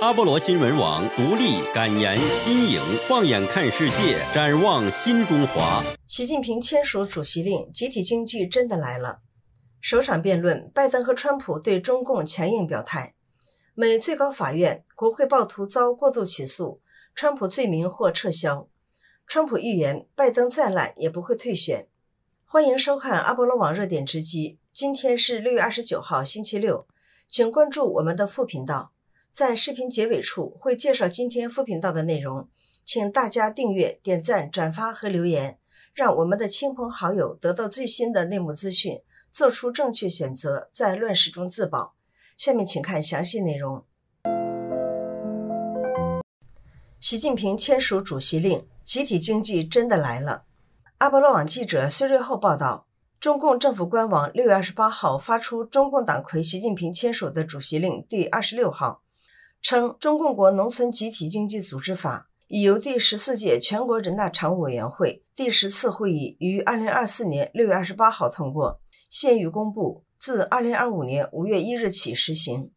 阿波罗新闻网，独立、敢言、新颖，放眼看世界，展望新中华。习近平签署主席令，集体经济真的来了。首场辩论，拜登和川普对中共强硬表态。美最高法院，国会暴徒遭过度起诉，川普罪名或撤销。川普预言，拜登再烂也不会退选。欢迎收看阿波罗网热点直击。今天是六月二十九号，星期六，请关注我们的副频道。在视频结尾处会介绍今天副频道的内容，请大家订阅、点赞、转发和留言，让我们的亲朋好友得到最新的内幕资讯，做出正确选择，在乱世中自保。下面请看详细内容。习近平签署主席令，集体经济真的来了。阿波罗网记者孙瑞厚报道：中共政府官网六月二十八号发出中共党魁习近平签署的主席令第二十六号。称《中共国农村集体经济组织法》已由第十四届全国人大常务委员会第十次会议于二零二四年六月二十八号通过，现予公布，自二零二五年五月一日起实行。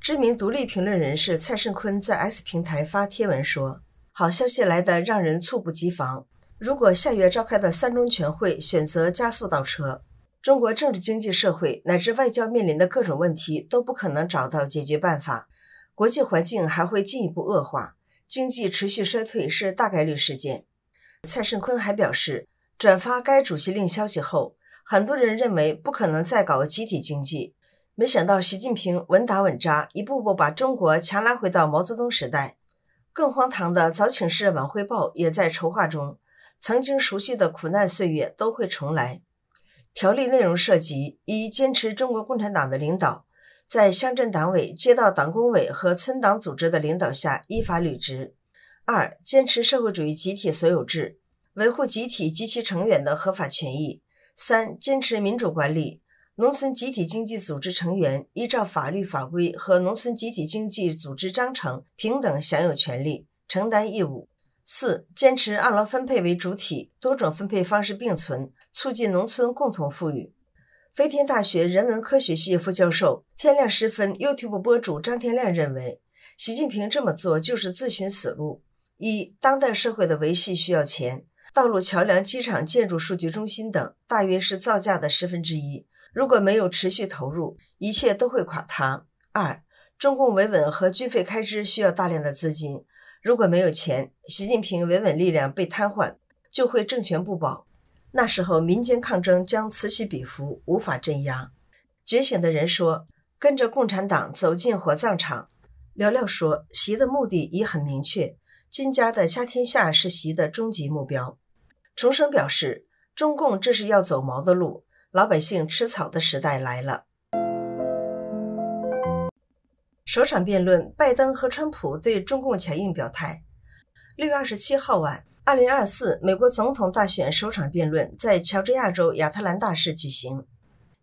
知名独立评论人士蔡胜坤在 S 平台发帖文说：“好消息来得让人猝不及防。如果下月召开的三中全会选择加速倒车，中国政治、经济、社会乃至外交面临的各种问题都不可能找到解决办法。”国际环境还会进一步恶化，经济持续衰退是大概率事件。蔡胜坤还表示，转发该主席令消息后，很多人认为不可能再搞集体经济，没想到习近平稳打稳扎，一步步把中国强拉回到毛泽东时代。更荒唐的早请示晚汇报也在筹划中，曾经熟悉的苦难岁月都会重来。条例内容涉及一坚持中国共产党的领导。在乡镇党委、街道党工委和村党组织的领导下，依法履职。二、坚持社会主义集体所有制，维护集体及其成员的合法权益。三、坚持民主管理，农村集体经济组织成员依照法律法规和农村集体经济组织章程，平等享有权利，承担义务。四、坚持按劳分配为主体，多种分配方式并存，促进农村共同富裕。飞天大学人文科学系副教授天亮时分，YouTube 播主张天亮认为，习近平这么做就是自寻死路。一、当代社会的维系需要钱，道路、桥梁、机场、建筑、数据中心等，大约是造价的十分之一。如果没有持续投入，一切都会垮塌。二、中共维稳和军费开支需要大量的资金，如果没有钱，习近平维稳力量被瘫痪，就会政权不保。那时候，民间抗争将此起彼伏，无法镇压。觉醒的人说：“跟着共产党走进火葬场。”聊聊说：“习的目的已很明确，金家的家天下是习的终极目标。”重生表示：“中共这是要走毛的路，老百姓吃草的时代来了。”首场辩论，拜登和川普对中共强硬表态。六月二十七号晚。二零二四美国总统大选首场辩论在乔治亚州亚特兰大市举行。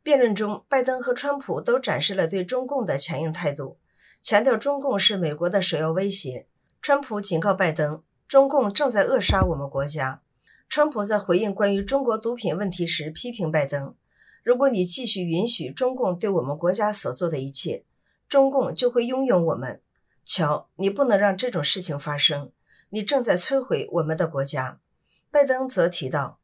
辩论中，拜登和川普都展示了对中共的强硬态度，强调中共是美国的首要威胁。川普警告拜登，中共正在扼杀我们国家。川普在回应关于中国毒品问题时，批评拜登：“如果你继续允许中共对我们国家所做的一切，中共就会拥有我们。乔，你不能让这种事情发生。”你正在摧毁我们的国家。拜登则提到，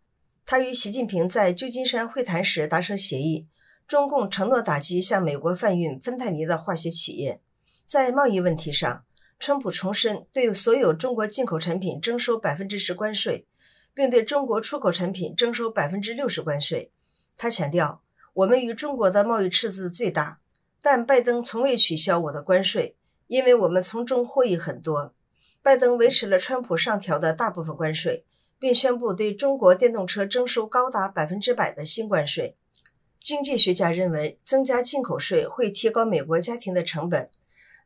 他与习近平在旧金山会谈时达成协议，中共承诺打击向美国贩运芬太尼的化学企业。在贸易问题上，川普重申对所有中国进口产品征收百分之十关税，并对中国出口产品征收百分之六十关税。他强调，我们与中国的贸易赤字最大，但拜登从未取消我的关税，因为我们从中获益很多。拜登维持了川普上调的大部分关税，并宣布对中国电动车征收高达百分之百的新关税。经济学家认为，增加进口税会提高美国家庭的成本。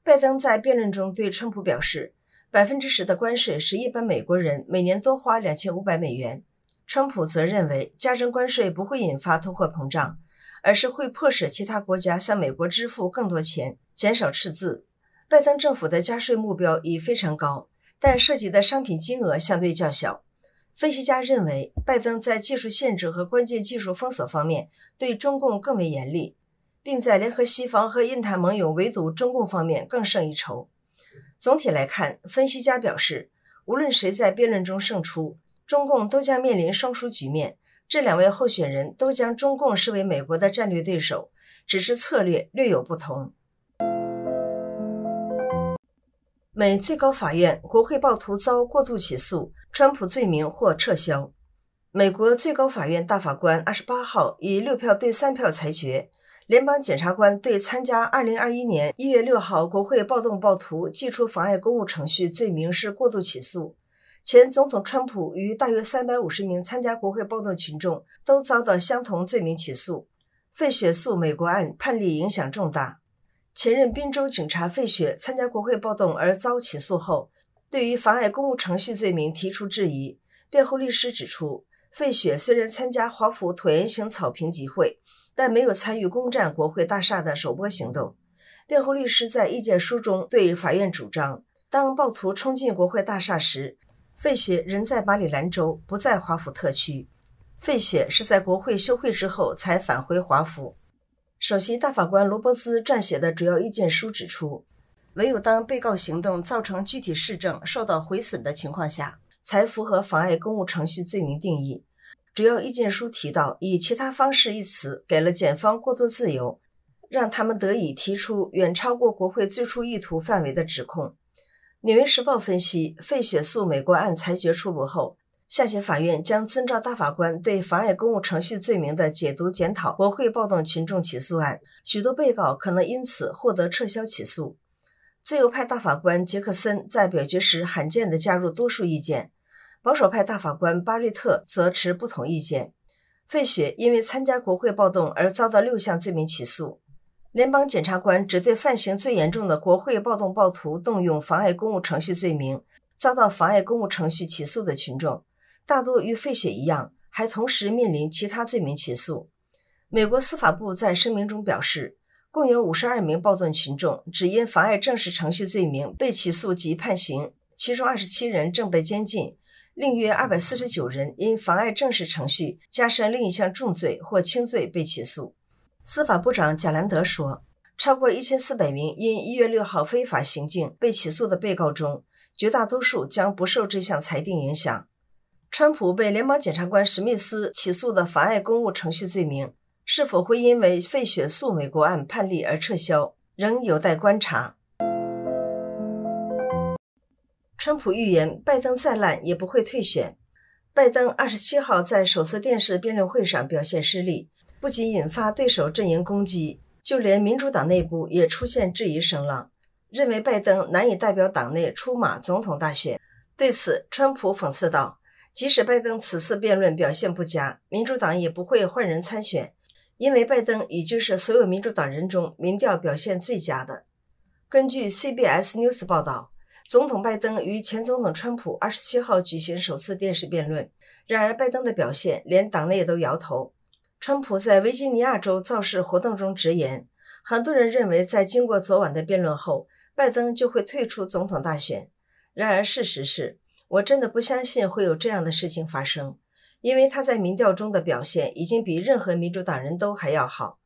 拜登在辩论中对川普表示，百分之十的关税使一般美国人每年多花两千五百美元。川普则认为，加征关税不会引发通货膨胀，而是会迫使其他国家向美国支付更多钱，减少赤字。拜登政府的加税目标已非常高，但涉及的商品金额相对较小。分析家认为，拜登在技术限制和关键技术封锁方面对中共更为严厉，并在联合西方和印太盟友围堵中共方面更胜一筹。总体来看，分析家表示，无论谁在辩论中胜出，中共都将面临双输局面。这两位候选人都将中共视为美国的战略对手，只是策略略有不同。美最高法院国会暴徒遭过度起诉，川普罪名或撤销。美国最高法院大法官二十八号以六票对三票裁决，联邦检察官对参加二零二一年一月六号国会暴动暴徒寄出妨碍公务程序罪名是过度起诉。前总统川普与大约三百五十名参加国会暴动群众都遭到相同罪名起诉。费雪诉美国案判例影响重大。前任滨州警察费雪参加国会暴动而遭起诉后，对于妨碍公务程序罪名提出质疑。辩护律师指出，费雪虽然参加华府椭圆形草坪集会，但没有参与攻占国会大厦的首波行动。辩护律师在意见书中对法院主张：当暴徒冲进国会大厦时，费雪仍在马里兰州，不在华府特区。费雪是在国会休会之后才返回华府。首席大法官罗伯斯撰写的主要意见书指出，唯有当被告行动造成具体市政受到毁损的情况下，才符合妨碍公务程序罪名定义。主要意见书提到，“以其他方式”一词给了检方过度自由，让他们得以提出远超过国会最初意图范围的指控。《纽约时报》分析，费雪诉美国案裁决出炉后。下级法院将遵照大法官对妨碍公务程序罪名的解读，检讨国会暴动群众起诉案。许多被告可能因此获得撤销起诉。自由派大法官杰克森在表决时罕见地加入多数意见，保守派大法官巴瑞特则持不同意见。费雪因为参加国会暴动而遭到六项罪名起诉。联邦检察官只对犯行最严重的国会暴动暴徒动用妨碍公务程序罪名，遭到妨碍公务程序起诉的群众。大多与费雪一样，还同时面临其他罪名起诉。美国司法部在声明中表示，共有五十二名暴动群众只因妨碍正式程序罪名被起诉及判刑，其中二十七人正被监禁，另约二百四十九人因妨碍正式程序，加上另一项重罪或轻罪被起诉。司法部长贾兰德说：“超过一千四百名因一月六号非法行径被起诉的被告中，绝大多数将不受这项裁定影响。”川普被联邦检察官史密斯起诉的妨碍公务程序罪名，是否会因为费雪诉美国案判例而撤销，仍有待观察。川普预言拜登再烂也不会退选。拜登二十七号在首次电视辩论会上表现失利，不仅引发对手阵营攻击，就连民主党内部也出现质疑声浪，认为拜登难以代表党内出马总统大选。对此，川普讽刺道。即使拜登此次辩论表现不佳，民主党也不会换人参选，因为拜登已经是所有民主党人中民调表现最佳的。根据 CBS News 报道，总统拜登与前总统川普二十七号举行首次电视辩论，然而拜登的表现连党内都摇头。川普在维吉尼亚州造势活动中直言，很多人认为在经过昨晚的辩论后，拜登就会退出总统大选，然而事实是。我真的不相信会有这样的事情发生，因为他在民调中的表现已经比任何民主党人都还要好。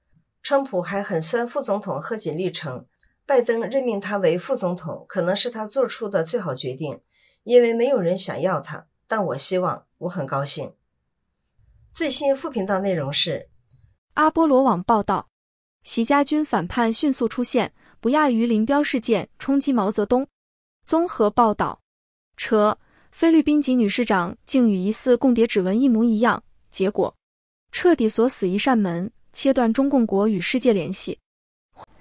川普还很酸，副总统贺锦丽称，拜登任命他为副总统可能是他做出的最好决定，因为没有人想要他。但我希望，我很高兴。最新副频道内容是：阿波罗网报道，习家军反叛迅速出现，不亚于林彪事件冲击毛泽东。综合报道，车。菲律宾籍女市长竟与疑似共谍指纹一模一样，结果彻底锁死一扇门，切断中共国与世界联系。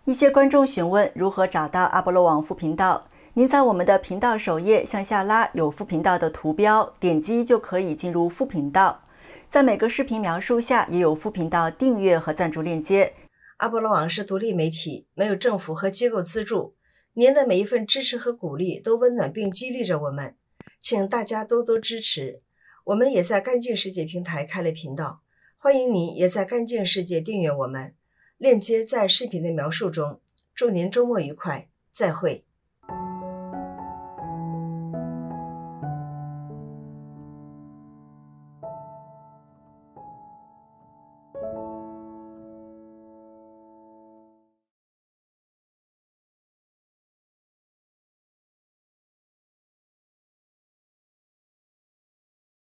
一些观众询问如何找到阿波罗网副频道，您在我们的频道首页向下拉有副频道的图标，点击就可以进入副频道。在每个视频描述下也有副频道订阅和赞助链接。阿波罗网是独立媒体，没有政府和机构资助，您的每一份支持和鼓励都温暖并激励着我们。请大家多多支持，我们也在干净世界平台开了频道，欢迎您也在干净世界订阅我们，链接在视频的描述中。祝您周末愉快，再会。